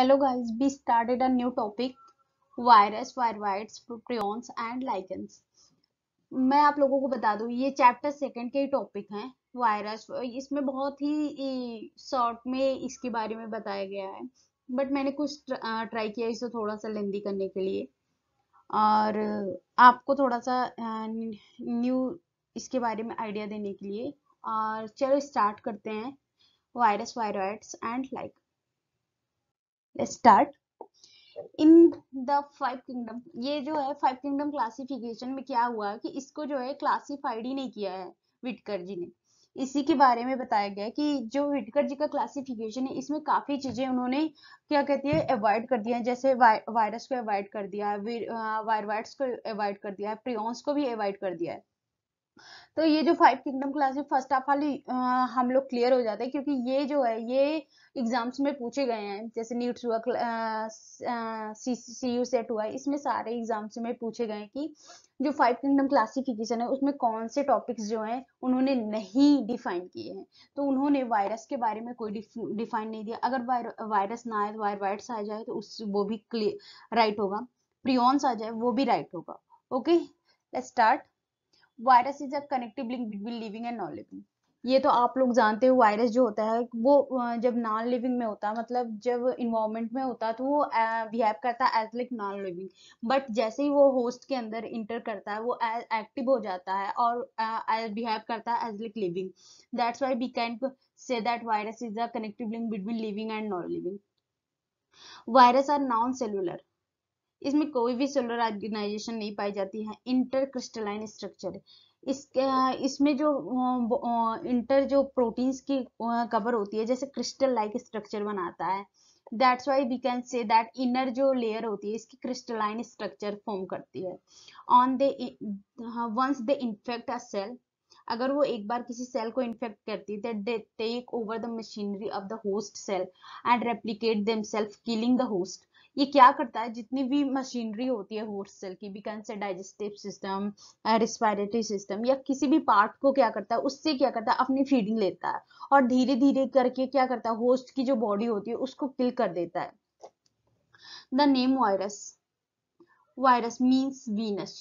hello guys we started a new topic virus viroids prions and lichens मैं आप लोगों को बता दूं ये चैप्टर सेकंड के ही टॉपिक हैं वायरस इसमें बहुत ही शॉर्ट में इसके बारे में बताया गया है बट मैंने कुछ ट्राई किया इसे थोड़ा सा लेंदी करने के लिए और आपको थोड़ा सा न्यू इसके बारे में आइडिया देने के लिए और चलो स्टार्ट करते हैं virus viroids and like let's start in the five kingdom ये जो है फाइव किंगडम क्लासिफिकेशन में क्या हुआ कि इसको जो है क्लासिफाइड ही नहीं किया है विटकर जी ने इसी के बारे में बताया गया कि जो विटकर जी का क्लासिफिकेशन है इसमें काफी चीजें उन्होंने क्या कहती है अवॉइड कर दिया है जैसे वायरस को अवॉइड कर दिया है वायरवाइड्स को अवॉइड कर दिया है प्रियॉन्स को भी अवॉइड कर दिया है तो ये जो फाइव किंगडम क्लास है फर्स्ट ऑफ ऑल हम लोग क्लियर हो जाते हैं क्योंकि ये जो है ये एग्जाम्स में पूछे गए हैं जैसे नीट्स हुआ सी यू सेट हुआ इसमें सारे एग्जाम्स में पूछे गए हैं कि जो फाइव किंगडम क्लासिफिकेशन है उसमें कौन से टॉपिक्स जो हैं उन्होंने नहीं डिफाइन किए हैं तो उन्होंने वायरस के बारे में कोई डिफाइन नहीं दिया अगर वायरस ना आए तो वायर वायरस आ जाए तो उस वो भी क्लियर राइट होगा प्रियॉन्स आ जाए वो भी राइट होगा okay let's start virus is a connective link between living and non living ये तो आप लोग जानते हो वायरस जो होता है वो जब नॉन लिविंग में होता है मतलब जब इन्वायरमेंट में होता है तो वो बिहेव करता है as like non living but जैसे ही वो होस्ट के अंदर इंटर करता है वो एक्टिव हो जाता है और बिहेव करता है as like living that's why we can say that virus is a connective link between living and non living virus are non cellular इसमें कोई भी सोलर ऑर्गेनाइजेशन नहीं पाई जाती है इंटर क्रिस्टलाइन स्ट्रक्चर इसके इसमें जो इंटर जो प्रोटीन्स की कवर होती है जैसे क्रिस्टल लाइक स्ट्रक्चर बनाता है that's why we can say that inner जो लेयर होती है इसकी क्रिस्टलाइन स्ट्रक्चर फॉर्म करती है on they once they infect a cell अगर वो एक बार किसी सेल को इन्फेक्ट करती है they take over the machinery of the host cell and replicate them self killing the host ये क्या करता है जितनी भी मशीनरी होती है हॉर्स सेल की भी cancer digestive system respiratory system या किसी भी पार्ट को क्या करता है उससे क्या करता है अपनी फीडिंग लेता है और धीरे धीरे करके क्या करता है होस्ट की जो बॉडी होती है उसको किल कर देता है the name virus virus means venus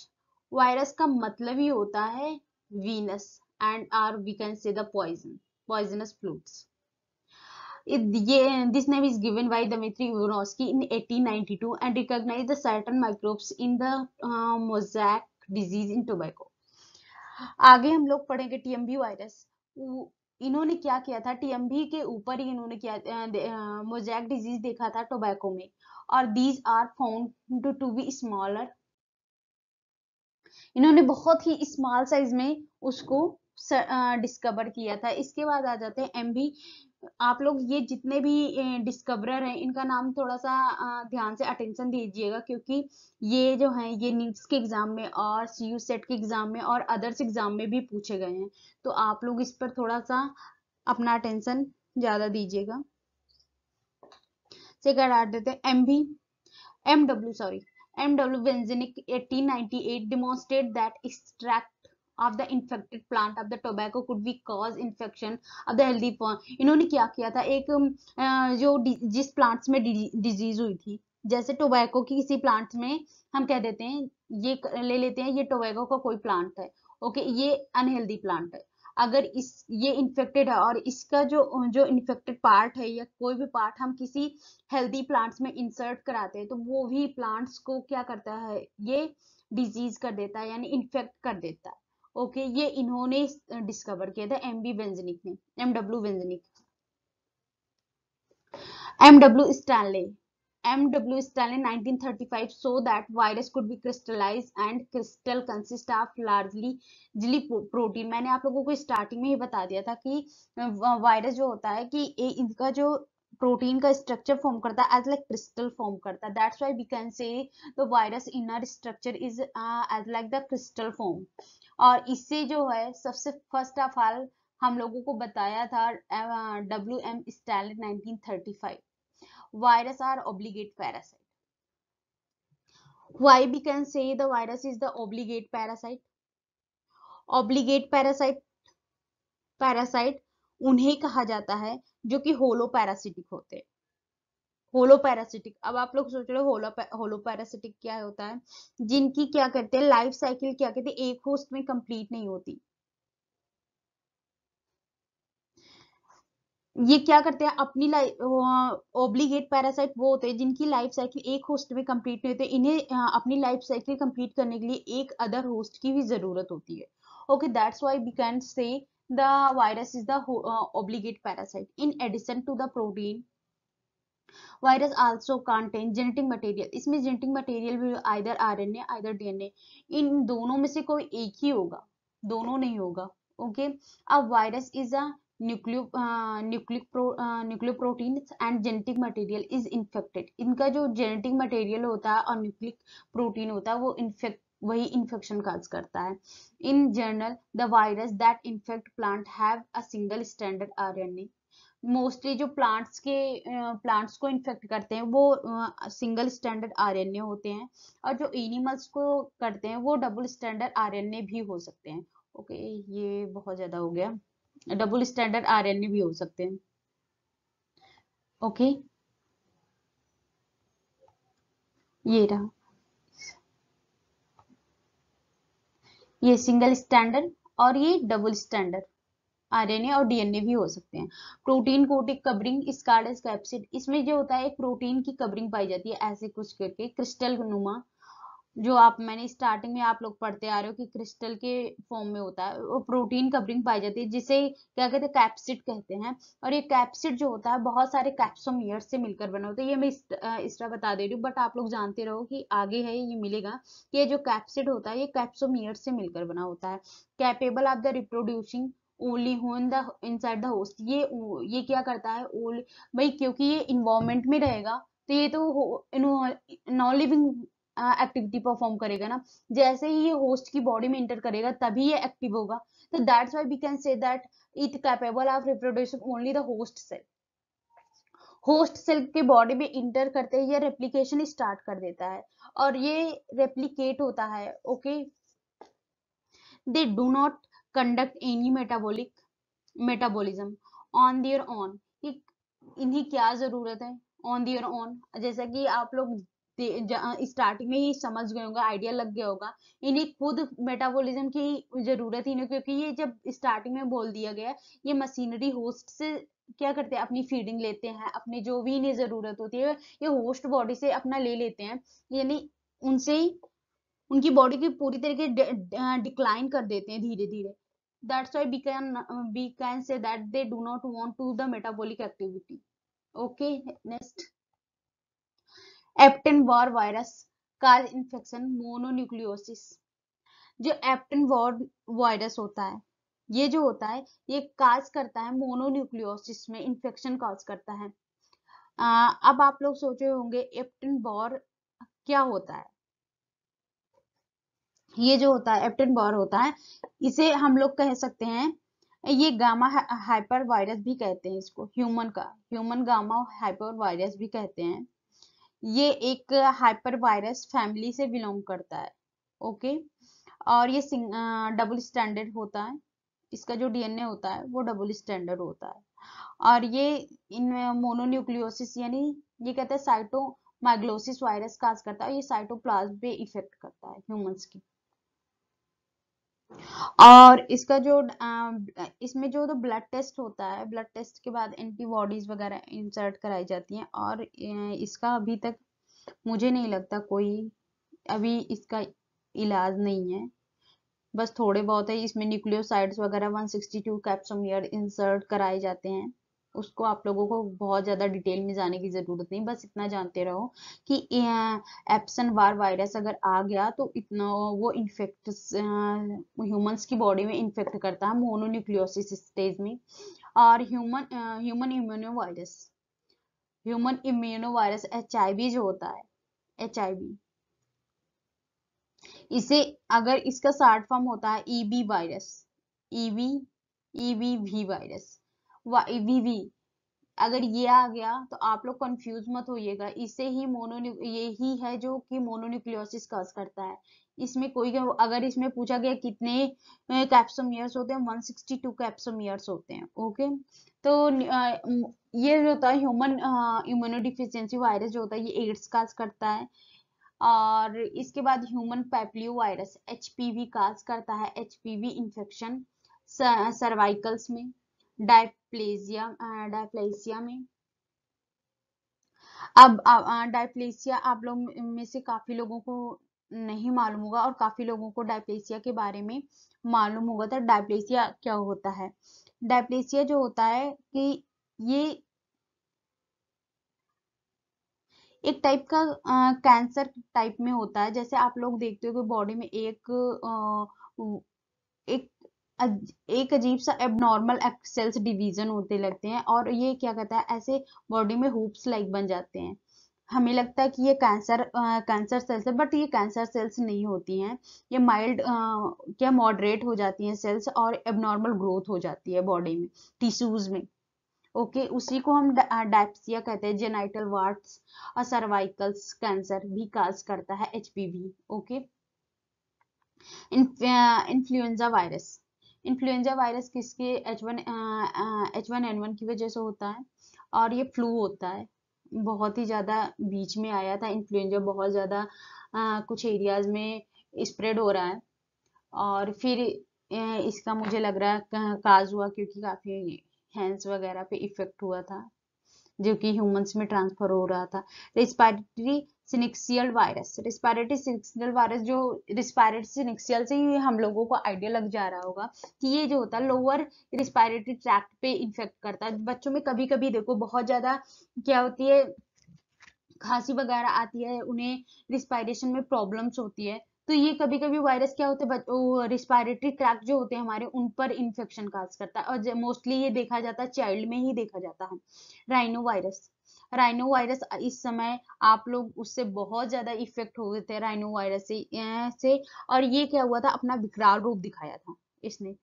virus का मतलब ही होता है venus and or we can say the poison poisonous fluids आगे हम लोग पढ़ेंगे टीएमबी वायरस इन्होंने क्या किया था टीएमबी के ऊपर ही इन्होंने क्या मोजैक डिजीज देखा था टोबैको में और these are found to be smaller इन्होंने बहुत ही स्मॉल साइज में उसको डिस्कवर किया था इसके बाद आ जाते हैं एम आप लोग ये जितने भी डिस्कवरर हैं इनका नाम थोड़ा सा ध्यान से अटेंशन दीजिएगा क्योंकि ये जो है ये नीट्स के एग्ज़ाम में और सी यू सेट के एग्ज़ाम में और अदर्स एग्ज़ाम में भी पूछे गए हैं तो आप लोग इस पर थोड़ा सा अपना अटेंशन ज़्यादा दीजिएगा से कर देते हैं M B M W sorry M W eighteen ninety eight demonstrate that extract of the infected plant of the tobacco could be cause infection of the healthy इन्होंने क्या किया था एक जो जिस प्लांट्स में डिजीज हुई थी जैसे टोबैको की किसी प्लांट में हम कह देते हैं ये ले लेते हैं ये टोबैको का कोई प्लांट है ओके ये अनहेल्दी प्लांट है अगर इस ये इन्फेक्टेड है और इसका जो जो इन्फेक्टेड पार्ट है या कोई भी पार्ट हम किसी हेल्दी प्लांट्स में इंसर्ट कराते हैं तो वो भी प्लांट्स को क्या करता है ये डिजीज कर देता है यानी इन्फेक्ट कर देता है ओके ये इन्होंने डिस्कवर किया था एम बी वेंजनिक ने M W Beijerinck M W Stanley M. W. Stalin 1935 so that virus could be crystallized and crystal consist of largely jelly protein मैंने आप लोगों को स्टार्टिंग में ही बता दिया था कि वायरस जो होता है कि इनका जो प्रोटीन का स्ट्रक्चर फॉर्म करता है एज लाइक क्रिस्टल फॉर्म करता है that's why we can say the virus inner structure is as like the crystal form और इससे जो है सबसे फर्स्ट ऑफ ऑल हम लोगों को बताया था W M Stalin 1935 virus are obligate parasite why we can say the virus is the obligate parasite obligate parasite parasite उन्हें कहा जाता है जो कि होलो पैरासिटिक होते हैं होलो पैरासिटिक अब आप लोग सोच रहे होलो होलो पैरासिटिक क्या होता है जिनकी क्या करते हैं लाइफ साइकिल क्या कहते हैं एक होस्ट में कंप्लीट नहीं होती ये क्या करते हैं अपनी लाइफ ओब्लीगेट पैरासाइट वो होते हैं जिनकी लाइफ साइकिल एक होस्ट में कंप्लीट नहीं होते इन्हें अपनी लाइफ साइकिल कंप्लीट करने के लिए एक अदर होस्ट की भी जरूरत होती है okay that's why we can say the virus is the uh, obligate parasite. In addition to the protein, virus also contain genetic material. isme genetic material will either RNA, either DNA. इन दोनों में से कोई एक ही hoga दोनों नहीं होगा okay a virus is a nucleo nucleo protein and genetic material is infected इनका जो जेनेटिक मटेरियल होता है और न्यूक्लिक प्रोटीन होता है वो इन्फेक्ट वही इन्फेक्शन काज करता है in general the virus that infect plant have a single standard RNA mostly जो प्लांट्स के प्लांट्स को इन्फेक्ट करते हैं वो सिंगल स्टैंडर्ड आरएनए होते हैं और जो एनिमल्स को करते हैं वो डबल स्टैंडर्ड आरएनए भी हो सकते हैं ओके okay, ये बहुत ज़्यादा हो गया डबल स्टैंडर्ड आरएनए भी हो सकते हैं ओके okay? ये रहा ये सिंगल स्टैंडर्ड और ये डबल स्टैंडर्ड आरएनए और डीएनए भी हो सकते हैं प्रोटीन कोटिक कवरिंग स्कार्ड कैप्सिड इसमें जो होता है एक प्रोटीन की कवरिंग पाई जाती है ऐसे कुछ करके क्रिस्टल नुमा जो आप मैंने स्टार्टिंग में आप लोग पढ़ते आ रहे हो कि क्रिस्टल के फॉर्म में होता है वो प्रोटीन कवरिंग पाई जाती है जिसे क्या कहते हैं कैप्सिड कहते हैं और ये कैप्सिड जो होता है बहुत सारे कैप्सोमियर से मिलकर बना होता है ये मैं इस तरह बता दे रही हूँ बट आप लोग जानते रहो कि आगे है ये मिलेगा कि ये जो कैप्सिड होता है ये कैप्सोमियर से मिलकर बना होता है capable of the reproducing only on the inside the host ये ये क्या करता है ओली भाई क्योंकि ये इन्वायरमेंट में रहेगा तो ये तो नॉन लिविंग एक्टिविटी परफॉर्म करेगा ना जैसे ही ये होस्ट की बॉडी में इंटर करेगा तभी ये एक्टिव होगा तो that's why we can say that it capable of reproducing only the host cell host cell के बॉडी में इंटर करते ही ये रेप्लीकेशन स्टार्ट कर देता है और ये रेप्लीकेट होता है okay they do not conduct any metabolic metabolism on their on इन्हें क्या जरूरत है ऑन दियर ऑन जैसा कि आप लोग स्टार्टिंग में ही समझ गए होगा आइडिया लग गया होगा इन्हें खुद मेटाबॉलिज्म की जरूरत ही नहीं क्योंकि ये जब स्टार्टिंग में बोल दिया गया ये मशीनरी होस्ट से क्या करते हैं अपनी फीडिंग लेते हैं अपने जो भी इन्हें जरूरत होती है ये होस्ट बॉडी से अपना ले लेते हैं यानी उनसे ही उनकी बॉडी की पूरी तरीके डिक्लाइन कर देते हैं धीरे धीरे that's why we can we can say that they do not want to the metabolic activity okay next Epstein Barr virus cause infection mononucleosis जो एप्टन वॉर वायरस होता है ये जो होता है ये काज करता है मोनोन्यूक्लियोसिस में इन्फेक्शन काज करता है आ, अब आप लोग सोच रहे होंगे एप्टन बॉर क्या होता है ये जो होता है एप्टन बॉर होता है इसे हम लोग कह सकते हैं ये गामा हाइपर वायरस भी कहते हैं इसको ह्यूमन का ह्यूमन गामा हाइपर वायरस भी कहते हैं ये एक हाइपर वायरस फैमिली से बिलोंग करता है ओके और ये डबल स्टैंडर्ड होता है इसका जो डीएनए होता है वो डबल स्टैंडर्ड होता है और ये इन मोनोन्यूक्लियोसिस यानी ये कहते हैं साइटो माइग्लोसिस वायरस काज करता है और ये साइटोप्लाज्म पे इफेक्ट करता है ह्यूमंस की और इसका जो इसमें जो तो ब्लड टेस्ट होता है ब्लड टेस्ट के बाद एंटीबॉडीज वगैरह इंसर्ट कराई जाती हैं और इसका अभी तक मुझे नहीं लगता कोई अभी इसका इलाज नहीं है बस थोड़े बहुत है इसमें न्यूक्लियोसाइड्स वगैरह 162 कैप्सोमियर इंसर्ट कराए जाते हैं उसको आप लोगों को बहुत ज़्यादा डिटेल में जाने की ज़रूरत नहीं बस इतना जानते रहो कि एप्सन वार वायरस अगर आ गया तो इतना वो इन्फेक्ट ह्यूमंस की बॉडी में इन्फेक्ट करता है मोनोन्यूक्लियोसिस स्टेज में और human human immuno virus human immuno virus H जो होता है एच इसे अगर इसका शार्ट फॉर्म होता है EB virus EB EBV virus VV अगर ये आ गया तो आप लोग कंफ्यूज मत होइएगा इसे ही मोनो ये ही है जो कि मोनोन्यूक्लियोसिस कॉज करता है इसमें कोई अगर इसमें पूछा गया कितने कैप्सोमियर्स होते हैं 162 कैप्सोमियर्स होते हैं ओके तो ये जो होता है ह्यूमन इम्यूनो डिफिशियंसी वायरस जो होता है ये एड्स काज करता है और इसके बाद human papilloma virus H cause करता है एच पी इन्फेक्शन सर्वाइकल्स में डायप्लेजिया डायप्लेसिया में अब डायप्लेसिया आप लोग में से काफी लोगों को नहीं मालूम होगा और काफी लोगों को डायप्लेसिया के बारे में मालूम होगा था तो डायप्लेसिया क्या होता है डायप्लेसिया जो होता है कि ये एक टाइप का कैंसर टाइप में होता है जैसे आप लोग देखते हो कि बॉडी में एक आ, एक एक अजीब सा एबनॉर्मल सेल्स डिवीजन होते लगते हैं और ये क्या कहता है ऐसे बॉडी में हुप्स लाइक बन जाते हैं हमें लगता है कि ये कैंसर कैंसर सेल्स है बट ये कैंसर सेल्स नहीं होती हैं ये माइल्ड क्या मॉडरेट हो जाती हैं सेल्स और एबनॉर्मल ग्रोथ हो जाती है बॉडी में टिश्यूज में ओके okay, उसी को हम डायप्सिया कहते हैं जेनाइटल वार्ट्स और सर्वाइकल्स कैंसर भी काज करता है HPV okay influenza virus influenza virus किसके H one H one N one की वजह से होता है और ये फ्लू होता है बहुत ही ज़्यादा बीच में आया था इन्फ्लुएंजा बहुत ज़्यादा कुछ एरियाज में स्प्रेड हो रहा है और फिर इसका मुझे लग रहा है काज हुआ क्योंकि काफ़ी हैंड्स वगैरह पे इफेक्ट हुआ था जो कि ह्यूमंस में ट्रांसफर हो रहा था रेस्पायरेटरी तो syncytial virus respiratory syncytial virus जो रिस्पायरेटरी सिनिक्सियल से ही हम लोगों को आइडिया लग जा रहा होगा कि ये जो होता है लोअर रिस्पायरेटरी ट्रैक्ट पे इन्फेक्ट करता है बच्चों में कभी कभी देखो बहुत ज़्यादा क्या होती है खांसी वगैरह आती है उन्हें रिस्पायरेशन में प्रॉब्लम्स होती है तो ये कभी कभी वायरस क्या होते हैं रिस्पायरेटरी ट्रैक जो होते हैं हमारे उन पर इन्फेक्शन काज करता है और मोस्टली ये देखा जाता है चाइल्ड में ही देखा जाता है राइनो वायरस राइनो वायरस इस समय आप लोग उससे बहुत ज़्यादा इफेक्ट हो गए थे राइनो वायरस से, से और ये क्या हुआ था अपना विकराल रूप दिखाया था इसने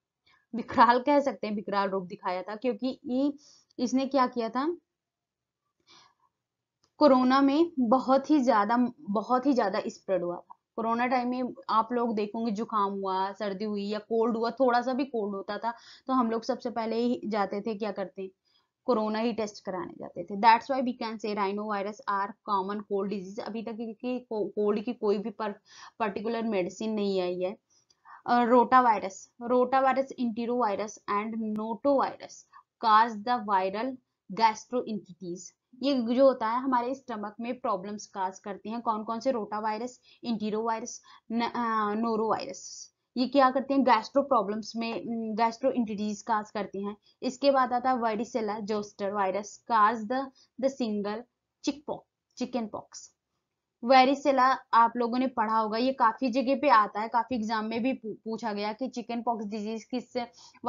विकराल कह सकते हैं विकराल रूप दिखाया था क्योंकि ये इसने क्या किया था कोरोना में बहुत ही ज्यादा बहुत ही ज्यादा स्प्रेड हुआ था कोरोना टाइम में आप लोग देखोगे जुकाम हुआ सर्दी हुई या कोल्ड हुआ थोड़ा सा भी कोल्ड होता था तो हम लोग सबसे पहले ही जाते थे क्या करते हैं कोरोना ही टेस्ट कराने जाते थे that's why we can say rhino virus are common cold disease अभी तक की कोल्ड की कोई भी पर, पर्टिकुलर मेडिसिन नहीं आई है rota virus rota virus entero virus and noro virus cause the viral gastroenteritis ये जो होता है हमारे स्टमक में प्रॉब्लम्स काज करते हैं कौन कौन से rota virus entero virus noro virus ये क्या करते हैं गैस्ट्रो प्रॉब्लम्स में गैस्ट्रो इंटीडीज काज करते हैं इसके बाद आता है varicella zoster virus cause the the single chickpox chicken pox varicella आप लोगों ने पढ़ा होगा ये काफी जगह पे आता है काफी एग्जाम में भी पूछा गया कि चिकन पॉक्स डिजीज किस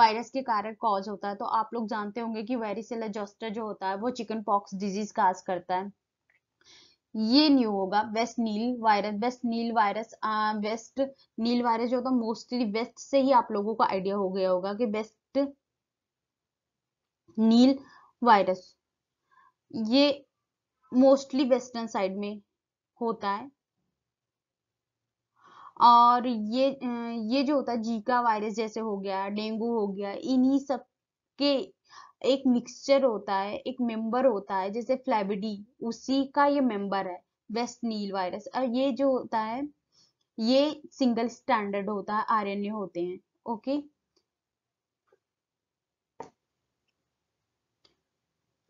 वायरस के कारण कॉज होता है तो आप लोग जानते होंगे कि वेरिसेला जोस्टर जो होता है वो चिकन पॉक्स डिजीज काज करता है ये न्यू होगा West Nile virus West Nile virus West Nile virus जो होता है मोस्टली वेस्ट से ही आप लोगों का आइडिया हो गया होगा कि वेस्ट नील वायरस ये मोस्टली वेस्टर्न साइड में होता है और ये ये जो होता है जीका वायरस जैसे हो गया डेंगू हो गया इन्हीं सब के एक मिक्सचर होता है एक मेंबर होता है जैसे फ्लैबिडी उसी का ये मेंबर है वेस्ट नील वायरस और ये जो होता है ये सिंगल स्टैंडर्ड होता है आरएनए होते हैं ओके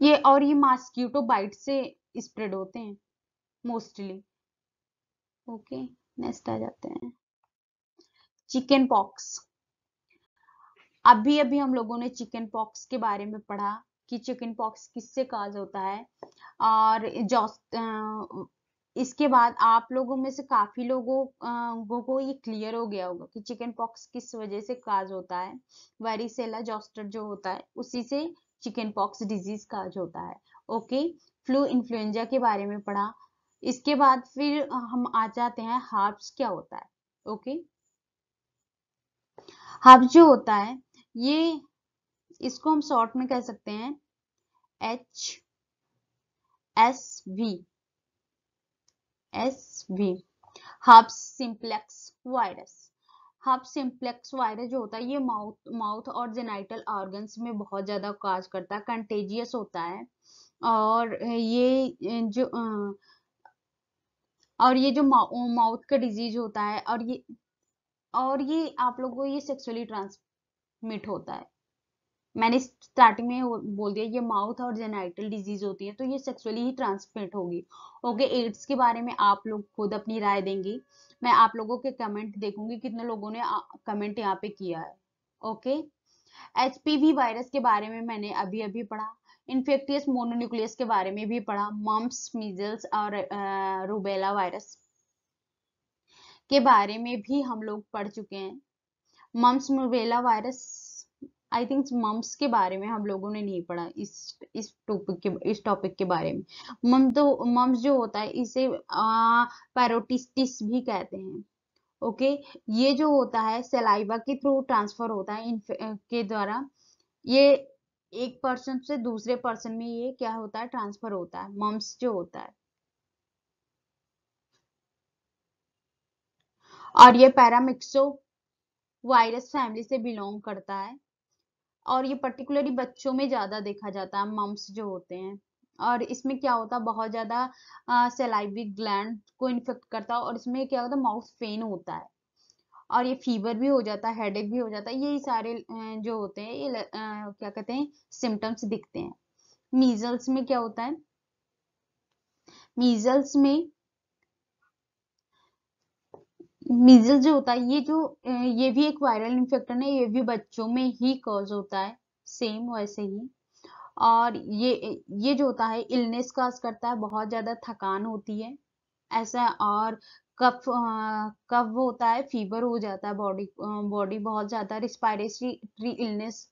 ये और ये मास्क्यूटो बाइट से स्प्रेड होते हैं मोस्टली ओके नेक्स्ट आ जाते हैं चिकन पॉक्स अभी अभी हम लोगों ने चिकन पॉक्स के बारे में पढ़ा कि चिकन पॉक्स किससे काज होता है और जो इसके बाद आप लोगों में से काफी लोगों को ये क्लियर हो गया होगा कि चिकन पॉक्स किस वजह से काज होता है वेरिसेला जॉस्टर जो होता है उसी से चिकन पॉक्स डिजीज काज होता है ओके फ्लू इन्फ्लुएंजा के बारे में पढ़ा इसके बाद फिर हम आ जाते हैं हार्ब्स क्या होता है ओके हार्ब्स जो होता है ये इसको हम शॉर्ट में कह सकते हैं H S V S V hub simplex virus hub simplex virus जो होता है ये माउथ माउथ और जेनाइटल ऑर्गन्स में बहुत ज़्यादा काज करता है कंटेजियस होता है और ये जो और ये जो माउथ का डिजीज होता है और ये और ये आप लोगों को ये सेक्सुअली ट्रांस ट्रांसमिट होता है मैंने स्टार्टिंग में बोल दिया ये माउथ और जेनाइटल डिजीज होती है तो ये सेक्सुअली ही ट्रांसमिट होगी ओके एड्स के बारे में आप लोग खुद अपनी राय देंगे मैं आप लोगों के कमेंट देखूंगी कितने लोगों ने कमेंट यहाँ पे किया है ओके एच वायरस के बारे में मैंने अभी अभी पढ़ा इन्फेक्टियस मोनोन्यूक्लियस के बारे में भी पढ़ा मम्स मीजल्स और रूबेला वायरस के बारे में भी हम लोग पढ़ चुके हैं mumps rubella virus I think mumps के बारे में हम लोगों ने नहीं पढ़ा इस इस टॉपिक के इस टॉपिक के बारे में मम तो मम्स जो होता है इसे पैरोटिस्टिस भी कहते हैं ओके okay? ये जो होता है सेलाइवा के थ्रू ट्रांसफर होता है इन के द्वारा ये एक पर्सन से दूसरे पर्सन में ये क्या होता है ट्रांसफर होता है मम्स जो होता है और ये पैरामिक्सो वायरस फैमिली से बिलोंग करता है और ये पर्टिकुलरली बच्चों में ज़्यादा देखा जाता है मम्स जो होते हैं और इसमें क्या होता है बहुत ज़्यादा सेलाइवी ग्लैंड को इन्फेक्ट करता है और इसमें क्या होता है माउथ पेन होता है और ये फीवर भी हो जाता है हेडेक भी हो जाता है यही सारे जो होते हैं ये आ, क्या कहते हैं सिम्टम्स दिखते हैं मीजल्स में क्या होता है मीजल्स में मीजल जो होता है ये जो ये भी एक वायरल इन्फेक्शन है ये भी बच्चों में ही कॉज होता है सेम वैसे ही और ये ये जो होता है इलनेस कॉज करता है बहुत ज़्यादा थकान होती है ऐसा और कफ कफ होता है फीवर हो जाता है बॉडी बॉडी बहुत ज़्यादा रिस्पायरेटरी इलनेस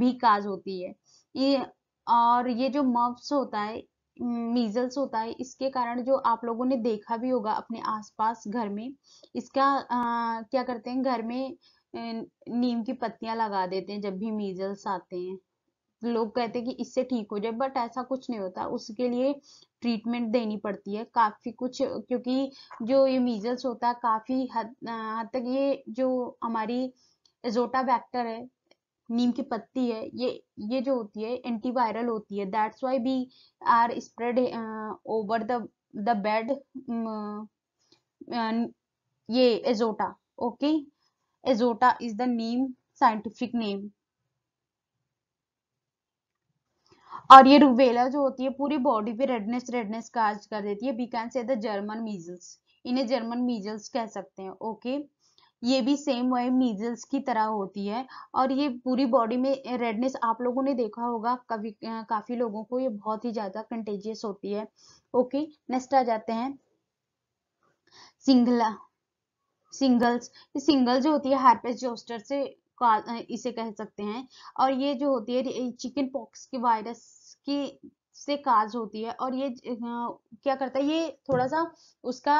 भी काज होती है ये और ये जो मव्स होता है मीजल्स हम्म, होता है इसके कारण जो आप लोगों ने देखा भी होगा अपने आसपास घर में इसका आ, क्या करते हैं घर में नीम की पत्तियां लगा देते हैं जब भी मीजल्स आते हैं लोग कहते हैं कि इससे ठीक हो जाए बट ऐसा कुछ नहीं होता उसके लिए ट्रीटमेंट देनी पड़ती है काफ़ी कुछ क्योंकि जो ये मीजल्स होता है काफ़ी हद हद तक ये जो हमारी एजोटा बैक्टर है नीम की पत्ती है ये ये जो होती है एंटीवायरल होती है that's why we are spread over the the bed ये एजोटा ओके एजोटा is the neem scientific name और ये रुबेला जो होती है पूरी बॉडी पे रेडनेस रेडनेस काज कर देती है we can say the German measles इन्हें जर्मन मीजल्स कह सकते हैं ओके okay? ये भी सेम वे मीजल्स की तरह होती है और ये पूरी बॉडी में रेडनेस आप लोगों ने देखा होगा कभी काफ़ी लोगों को ये बहुत ही ज़्यादा कंटेजियस होती है ओके नेक्स्ट आ जाते हैं सिंगला सिंगल्स सिंगल जो होती है हार्पेस जोस्टर से इसे कह सकते हैं और ये जो होती है चिकन पॉक्स की वायरस की से काज होती है और ये क्या करता है ये थोड़ा सा उसका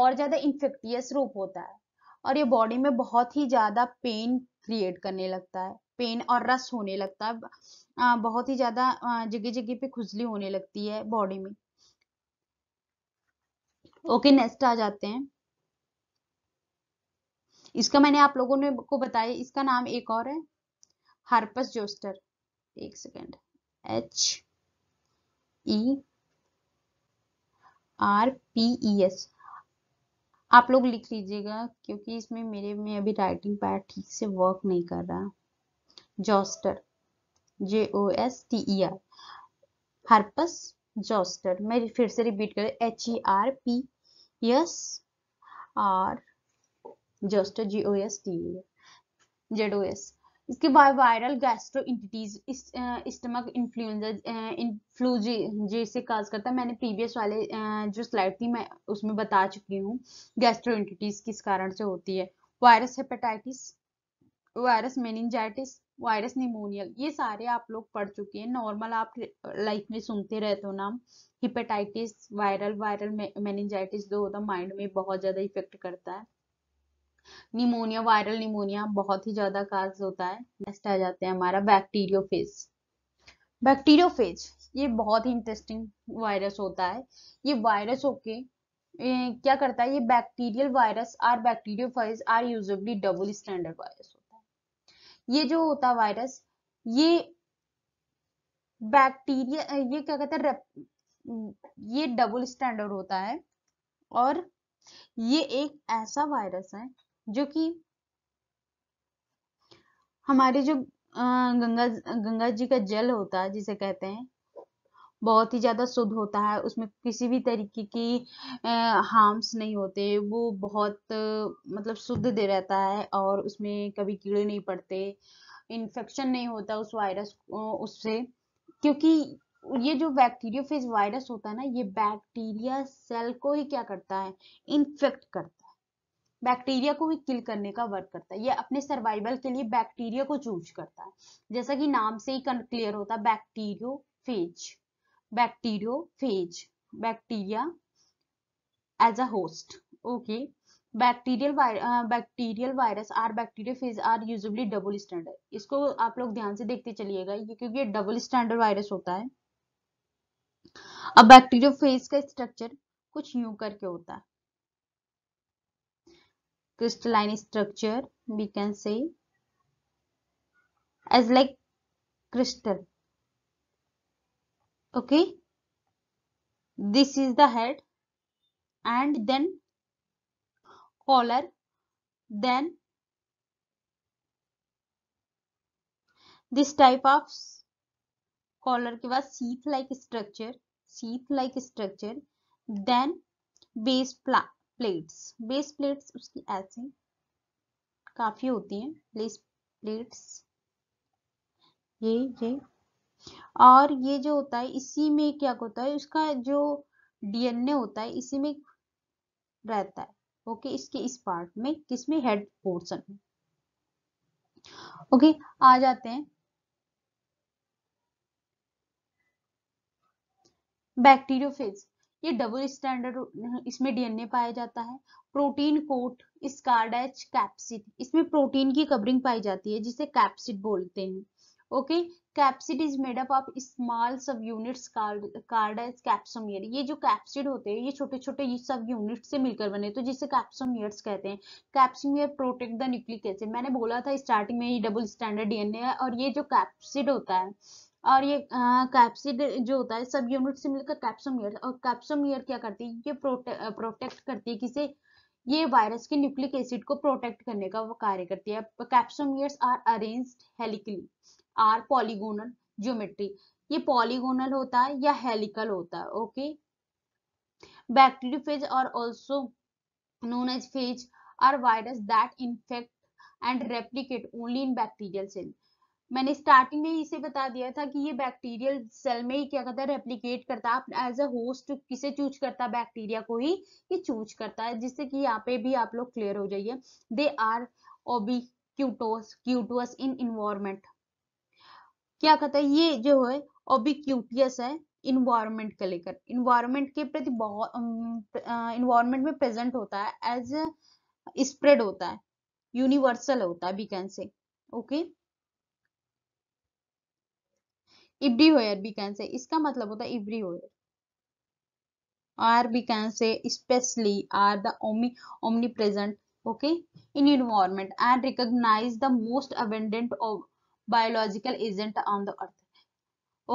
और ज्यादा इन्फेक्टियस रूप होता है और ये बॉडी में बहुत ही ज़्यादा पेन क्रिएट करने लगता है पेन और रस होने लगता है बहुत ही ज़्यादा जगह जगह पे खुजली होने लगती है बॉडी में ओके नेक्स्ट आ जाते हैं इसका मैंने आप लोगों ने को बताया इसका नाम एक और है हार्पस जोस्टर एक second H E R P E S आप लोग लिख लीजिएगा क्योंकि इसमें मेरे में अभी राइटिंग पैड ठीक से वर्क नहीं कर रहा zoster J O S T E R herpes zoster मैं फिर से रिपीट कर H E R P S R zoster G O S T E R Z O S इसके बाद viral gastroenteritis stomach influenza से cause करता है मैंने प्रीवियस वाले जो स्लाइड थी मैं उसमें बता चुकी हूँ गैस्ट्रो इंटिटीज किस कारण से होती है virus hepatitis virus meningitis virus निमोनियल ये सारे आप लोग पढ़ चुके हैं नॉर्मल आप लाइफ में सुनते रहते हो नाम हिपेटाइटिस वायरल वायरल मेनिंजाइटिस जो होता है माइंड में बहुत ज़्यादा इफेक्ट करता है निमोनिया वायरल निमोनिया बहुत ही ज़्यादा काज होता है नेक्स्ट आ जाते हैं हमारा बैक्टीरियो फेज बैक्टीरियो फेज ये बहुत ही इंटरेस्टिंग वायरस होता है ये वायरस होके क्या करता है ये bacterial virus or bacteriophage are usually double standard virus होता है ये जो होता है वायरस ये बैक्टीरिया ये क्या कहते हैं ये डबल स्टैंडर्ड होता है और ये एक ऐसा वायरस है जो कि हमारे जो गंगा गंगा जी का जल होता है जिसे कहते हैं बहुत ही ज़्यादा शुद्ध होता है उसमें किसी भी तरीके की हार्म्स नहीं होते वो बहुत मतलब शुद्ध दे रहता है और उसमें कभी कीड़े नहीं पड़ते इन्फेक्शन नहीं होता उस वायरस उससे क्योंकि ये जो बैक्टीरियोफेज वायरस होता है ना ये बैक्टीरिया सेल को ही क्या करता है इन्फेक्ट करता है बैक्टीरिया को भी किल करने का वर्क करता है ये अपने सर्वाइवल के लिए बैक्टीरिया को चूज करता है जैसा कि नाम से ही क्लियर होता है bacteriophage bacteriophage bacteria as a host okay bacterial bacterial virus or bacteriophage are usually double standard इसको आप लोग ध्यान से देखते चलिएगा ये क्योंकि ये डबल स्टैंडर्ड वायरस होता है अब बैक्टीरियो फेज का स्ट्रक्चर कुछ यू करके होता है crystalline structure we can say as like crystal okay this is the head and then collar then this type of collar Give us sheath like structure sheath like structure then base pla plates base plates उसकी ऐसे काफ़ी होती हैं base plates ये ये और ये जो होता है इसी में क्या होता है उसका जो डीएनए होता है इसी में रहता है ओके इसके इस पार्ट में किसमें हेड पोर्शन में ओके आ जाते हैं बैक्टीरियोफेज ये डबल स्टैंडर्ड इसमें डीएनए पाया जाता है प्रोटीन कोट स्कारडेच कैप्सिड इसमें प्रोटीन की कवरिंग पाई जाती है जिसे कैप्सिड बोलते हैं okay capsid is made up of small sub units कार्डेज कैप्सोमियर ये जो कैप्सिड होते हैं ये छोटे छोटे सब यूनिट से मिलकर बने तो जिसे कैप्सोमियर्स कहते हैं capsomere protect the nucleic acid मैंने बोला था स्टार्टिंग में ये डबल स्टैंडर्ड डीएनए है और ये जो कैप्सिड होता है और ये कैप्सिड जो होता है सब यूनिट से मिलकर कैप्सोमियर और कैप्सोमियर क्या करती है ये प्रोटे, प्रोटेक्ट करती है किसे ये वायरस के न्यूक्लिक एसिड को प्रोटेक्ट करने का वो कार्य करती है capsomeres are arranged helically or polygonal geometry ये पॉलीगोनल होता है या हेलिकल होता है ओके बैक्टीरियोफेज और also known as phage are virus that infect and replicate only in bacterial cells मैंने स्टार्टिंग में इसे बता दिया था कि ये बैक्टीरियल सेल में ही क्या करता है रेप्लीकेट करता है एज अ होस्ट किसे चूज करता है बैक्टीरिया को ही ये चूज करता है जिससे कि यहाँ पे भी आप लोग क्लियर हो जाइए they are OB क्यूटोस क्यूटोस in environment क्या कहता है ये जो है ओबिक्यूटियस है इन्वायरमेंट को लेकर इन्वायरमेंट के प्रति बहुत इन्वायरमेंट में प्रेजेंट होता है एज स्प्रेड होता है यूनिवर्सल होता है we can say okay okay? Everywhere we can say इसका मतलब होता है everywhere are we can say specially are the omni omni present okay in environment and recognize the most abundant of biological agent on the earth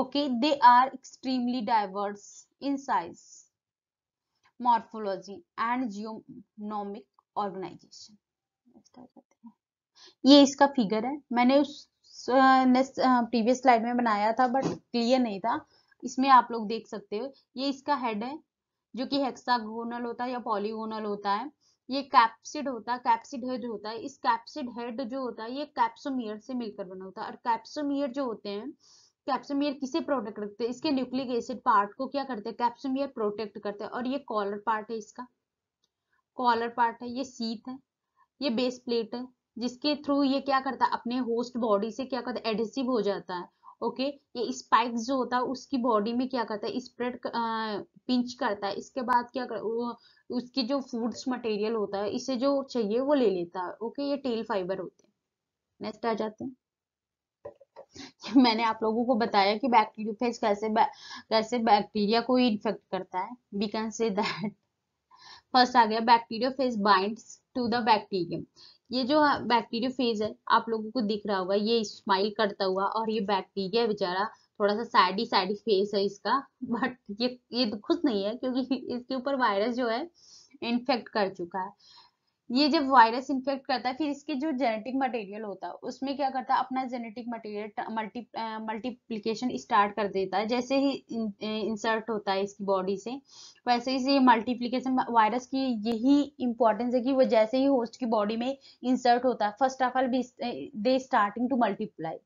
okay they are extremely diverse in size morphology and genomic organization ये इसका figure है मैंने उस previous uh, slide uh, में बनाया था but clear नहीं था इसमें आप लोग देख सकते हो ये इसका हेड है जो कि हेक्सागोनल होता है या पॉलीगोनल होता है ये कैप्सिड होता है कैप्सिड हेड होता है इस कैप्सिड हेड जो होता है ये कैप्सोमियर से मिलकर बना होता है और कैप्सोमियर जो होते हैं कैप्सोमियर किसे प्रोटेक्ट करते हैं इसके न्यूक्लिक एसिड पार्ट को क्या करते हैं कैप्सोमियर प्रोटेक्ट करते हैं और ये कॉलर पार्ट है इसका कॉलर पार्ट है ये सीथ है ये बेस प्लेट है जिसके थ्रू ये क्या करता है अपने होस्ट बॉडी से क्या करता है एडेसिव हो जाता है ओके okay? ये स्पाइक्स जो होता है उसकी बॉडी में क्या करता है स्प्रेड पिंच करता है इसके बाद क्या कर उसकी जो फूड्स मटेरियल होता है इसे जो चाहिए वो ले लेता है ओके ये टेल फाइबर होते हैं नेक्स्ट आ जाते हैं मैंने आप लोगों को बताया कि बैक्टीरियोफेज कैसे बै, कैसे बैक्टीरिया को इन्फेक्ट करता है we can say that first आ गया bacteriophage binds to the bacterium ये जो बैक्टीरियो हाँ, फेज है आप लोगों को दिख रहा होगा ये स्माइल करता हुआ और ये बैक्टीरिया बेचारा थोड़ा सा सैडी सैडी फेस है इसका बट ये ये खुश नहीं है क्योंकि इसके ऊपर वायरस जो है इन्फेक्ट कर चुका है ये जब वायरस इन्फेक्ट करता है फिर इसके जो जेनेटिक मटेरियल होता है उसमें क्या करता है अपना genetic material multi multiplication start कर देता है जैसे ही इंसर्ट होता है इसकी बॉडी से वैसे ही ये मल्टीप्लीकेशन वायरस की यही इंपॉर्टेंस है कि वो जैसे ही होस्ट की बॉडी में इंसर्ट होता है first of all they starting to multiply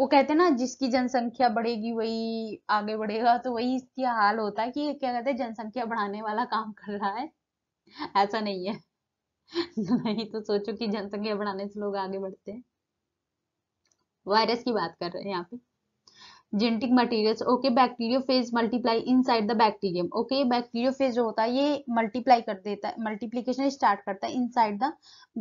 वो कहते हैं ना जिसकी जनसंख्या बढ़ेगी वही आगे बढ़ेगा तो वही इसकी हाल होता है कि क्या कहते हैं जनसंख्या बढ़ाने वाला काम कर रहा है ऐसा नहीं है नहीं तो सोचो कि जनसंख्या बढ़ाने से लोग आगे बढ़ते हैं वायरस की बात कर रहे हैं यहाँ पे genetic materials okay bacteriophage multiply inside the bacterium okay bacteriophage जो होता है ये मल्टीप्लाई कर देता है मल्टीप्लीकेशन स्टार्ट करता है इनसाइड द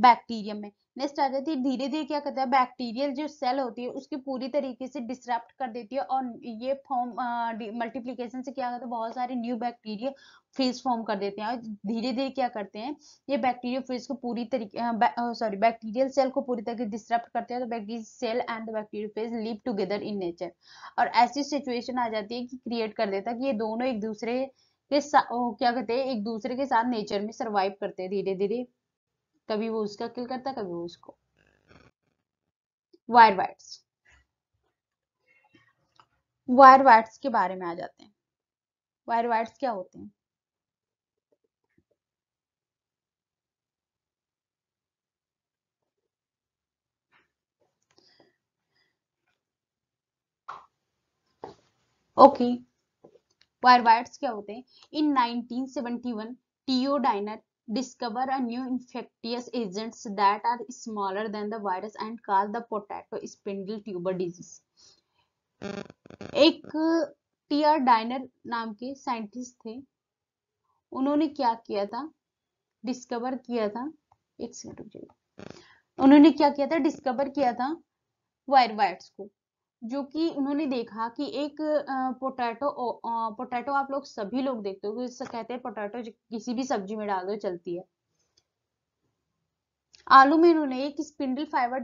बैक्टीरियम में नेक्स्ट आ जाती है धीरे धीरे क्या करता है बैक्टीरियल जो सेल होती है उसकी पूरी तरीके से डिस्ट्रप्ट कर देती है और ये फॉर्म मल्टीप्लीकेशन से क्या करता है बहुत सारे न्यू बैक्टीरिया फेज फॉर्म कर देते हैं और धीरे धीरे क्या करते हैं ये बैक्टीरिया फेज को पूरी तरीके सॉरी बैक्टीरियल सेल को पूरी तरीके डिस्टर्ब करते हैं तो bacterial cell and the bacterial phage live together in nature और ऐसी सिचुएशन आ जाती है कि क्रिएट कर देता है कि ये दोनों एक दूसरे के साथ क्या कहते हैं एक दूसरे के साथ नेचर में सर्वाइव करते हैं धीरे धीरे कभी वो उसका किल करता कभी वो उसको वायर वाइट्स वायर वाइट्स के बारे में आ जाते हैं वायर वाइट्स क्या होते हैं ओके वायर क्या होते हैं in 1971 T O Diener discover a new infectious agents that are smaller than the virus and call the potato spindle tuber disease एक टी डाइनर नाम के साइंटिस्ट थे उन्होंने क्या किया था डिस्कवर किया था एक सेकंड उन्होंने क्या किया था डिस्कवर किया था वायर को जो कि उन्होंने देखा कि एक पोटैटो पोटैटो आप लोग सभी लोग देखते हो कहते हैं पोटैटो किसी भी सब्जी में डाल दो चलती है आलू में उन्होंने एक स्पिंडल फाइबर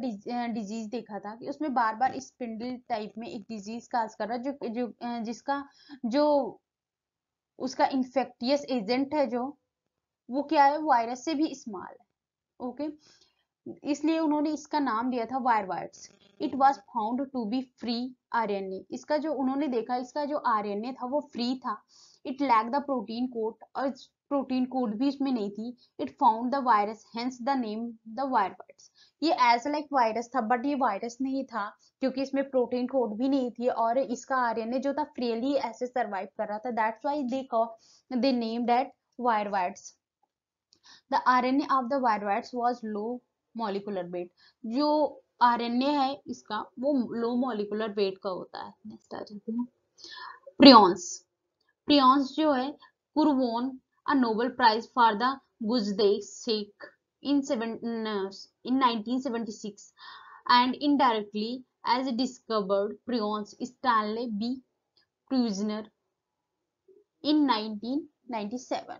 डिजीज देखा था कि उसमें बार बार स्पिंडल टाइप में एक डिजीज का कर रहा जो जो जिसका जो उसका इन्फेक्टियस एजेंट है जो वो क्या है वायरस से भी स्मॉल है ओके इसलिए उन्होंने इसका नाम दिया था viroid viroids it was found to be free R N A इसका जो उन्होंने देखा इसका जो आर एन ए था वो फ्री था it lack the protein coat और प्रोटीन कोड भी इसमें नहीं थी it found the virus hence the name the viroid viroids ये एज लाइक वायरस था बट ये वायरस नहीं था क्योंकि इसमें प्रोटीन कोड भी नहीं थी और इसका आरएनए जो था फ्रीली ऐसे सर्वाइव कर रहा था that's why they they name that viroid viroids the RNA of the viroids was low molecular weight जो आरएनए है इसका वो लो मॉलिकुलर वेट का होता है नेक्स्ट आ जाते हैं प्रियॉन्स प्रियॉन्स जो है कुरवोन a Nobel prize for the Gajdusek in seven, in 1976 and indirectly as discovered prions Stanley B Kruzner in 1997.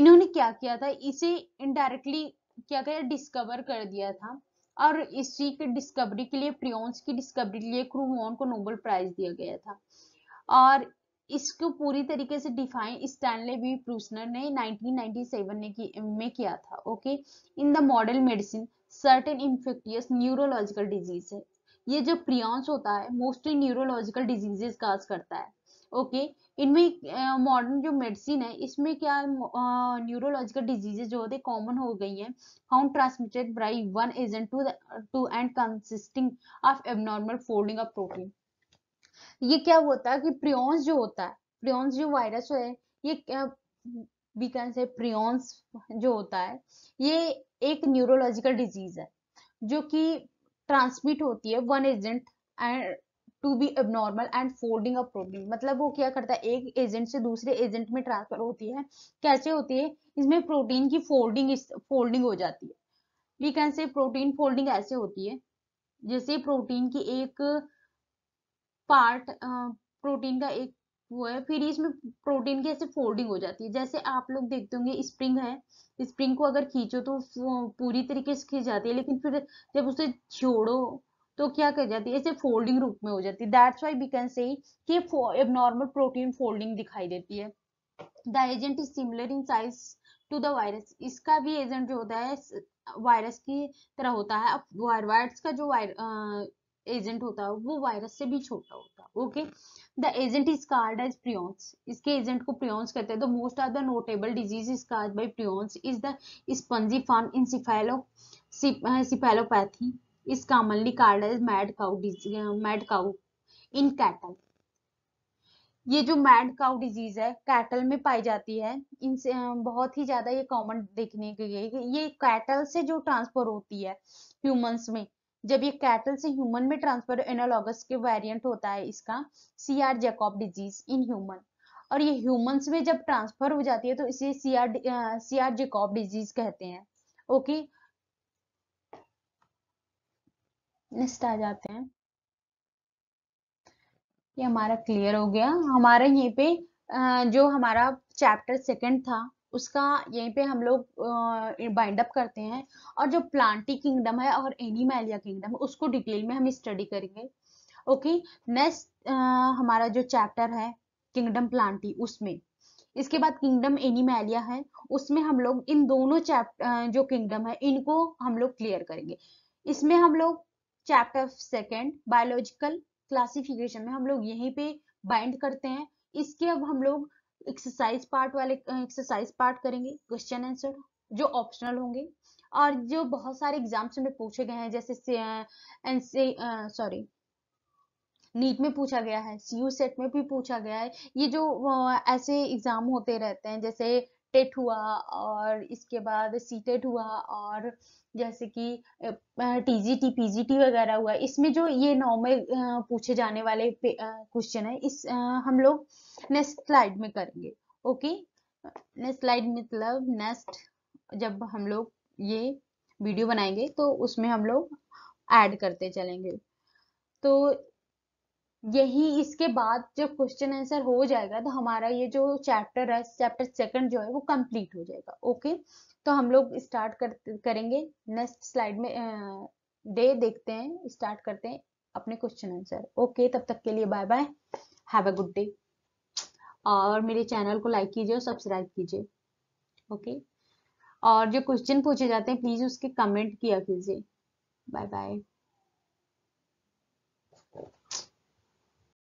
इन्होंने क्या किया था इसे इनडायरेक्टली क्या कहते डिस्कवर कर दिया था और इसी के डिस्कवरी के लिए प्रियोन्स की डिस्कवरी के लिए क्रूमोन को नोबल प्राइज दिया गया था और इसको पूरी तरीके से डिफाइन स्टैनले बी प्रूसनर ने 1997 ने की, में किया था okay in the model medicine certain infectious neurological disease है ये जो प्रियॉन्स होता है मोस्टली न्यूरोलॉजिकल डिजीजेस काज करता है ओके इनमें मॉडर्न जो मेडिसिन है इसमें क्या न्यूरोलॉजिकल डिजीजेज जो होते कॉमन हो गई हैं found transmitted by one agent to to and consisting of abnormal folding of protein ये क्या होता है कि प्रियॉन्स जो होता है प्रियॉन्स जो वायरस है ये वी कैन से प्रियॉन्स जो होता है ये एक न्यूरोलॉजिकल डिजीज है जो कि ट्रांसमिट होती है one agent and to be abnormal and folding a protein मतलब वो क्या करता है एक एजेंट से दूसरे एजेंट में ट्रांसफर होती है कैसे होती है इसमें प्रोटीन की फोल्डिंग फोल्डिंग हो जाती है we can say protein folding ऐसे होती है जैसे प्रोटीन की एक पार्ट प्रोटीन का एक वो है फिर इसमें प्रोटीन की ऐसे फोल्डिंग हो जाती है जैसे आप लोग देखते होंगे स्प्रिंग है स्प्रिंग को अगर खींचो तो पूरी तरीके से खींच जाती है लेकिन फिर जब उसे छोड़ो तो क्या कर जाती है ऐसे फोल्डिंग रूप में हो जाती है दैट्स वाई वी कैन से कि नॉर्मल प्रोटीन फोल्डिंग दिखाई देती है the agent is similar in size to the virus इसका भी एजेंट जो होता है वायरस की तरह होता है अब वायरस का जो वायर एजेंट होता है वो वायरस से भी छोटा होता है okay the agent is called as prions इसके एजेंट को प्रियॉन्स कहते हैं तो most of the notable disease is caused by prions is the spongy form in cephalo cephalopathy is commonly called as mad cow disease mad cow in cattle ये जो mad cow disease है cattle में पाई जाती है इनसे बहुत ही ज्यादा ये कॉमन देखने के लिए ये कैटल से जो ट्रांसफर होती है ह्यूमंस में जब ये कैटल से ह्यूमन में ट्रांसफर एनालॉगस के वेरिएंट होता है इसका C R Jakob disease in human और ये ह्यूमंस में जब ट्रांसफर हो जाती है तो इसे C R C R Jakob disease कहते हैं ओके okay? नेक्स्ट आ जाते हैं ये हमारा क्लियर हो गया हमारा यहीं पे जो हमारा चैप्टर सेकंड था उसका यहीं पे हम लोग बाइंड अप करते हैं और जो प्लांटी किंगडम है और एनिमेलिया किंगडम है उसको डिटेल में हम स्टडी करेंगे ओके नेक्स्ट हमारा जो चैप्टर है किंगडम प्लांटी उसमें इसके बाद किंगडम एनिमेलिया है उसमें हम लोग इन दोनों चैप्टर जो किंगडम है इनको हम लोग क्लियर करेंगे इसमें हम लोग चैप्टर सेकेंड बायोलॉजिकल क्लासिफिकेशन में हम लोग यहीं पे बाइंड करते हैं इसके अब हम लोग एक्सरसाइज पार्ट वाले एक्सरसाइज पार्ट करेंगे क्वेश्चन आंसर जो ऑप्शनल होंगे और जो बहुत सारे एग्जाम्स में पूछे गए हैं जैसे एनसी सॉरी नीट में पूछा गया है सीयू सेट में भी पूछा गया है ये जो ऐसे एग्जाम होते रहते हैं जैसे टेट हुआ और इसके बाद सी टेट हुआ और जैसे कि टीजीटी पीजीटी वगैरह हुआ इसमें जो ये नॉर्मल पूछे जाने वाले क्वेश्चन है इस हम लोग नेक्स्ट स्लाइड में करेंगे ओके नेक्स्ट स्लाइड मतलब नेक्स्ट जब हम लोग ये वीडियो बनाएंगे तो उसमें हम लोग ऐड करते चलेंगे तो यही इसके बाद जब क्वेश्चन आंसर हो जाएगा तो हमारा ये जो चैप्टर है चैप्टर सेकंड जो है वो कंप्लीट हो जाएगा ओके तो हम लोग स्टार्ट कर करेंगे नेक्स्ट स्लाइड में डे दे देखते हैं स्टार्ट करते हैं अपने क्वेश्चन आंसर ओके तब तक के लिए bye bye have a good day और मेरे चैनल को लाइक कीजिए और सब्सक्राइब कीजिए ओके और जो क्वेश्चन पूछे जाते हैं प्लीज उसके कमेंट किया कीजिए बाय बाय